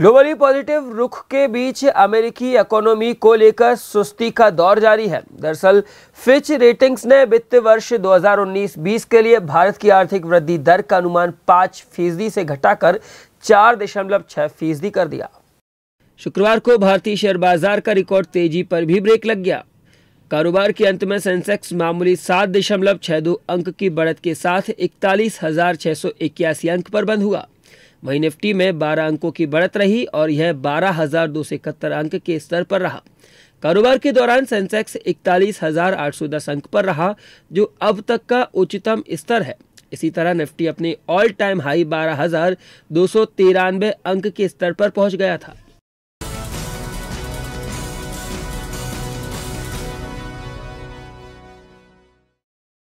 globally positive रुख के बीच अमेरिकी इकोनॉमी को लेकर सुस्ती का दौर जारी है दरअसल फिच रेटिंग्स ने वित्त वर्ष 2019-20 के लिए भारत की आर्थिक वृद्धि दर का अनुमान 5 फीसदी से घटाकर चार दशमलव छह फीसदी कर दिया शुक्रवार को भारतीय शेयर बाजार का रिकॉर्ड तेजी पर भी ब्रेक लग गया कारोबार के अंत में सेंसेक्स मामूली सात दशमलव दो अंक की बढ़त के साथ इकतालीस हजार सौ इक्यासी अंक पर बंद हुआ वहीं निफ्टी में 12 अंकों की बढ़त रही और यह बारह अंक के स्तर पर रहा कारोबार के दौरान सेंसेक्स इकतालीस अंक पर रहा जो अब तक का उच्चतम स्तर है इसी तरह निफ्टी अपने ऑल टाइम हाई बारह अंक के स्तर पर पहुंच गया था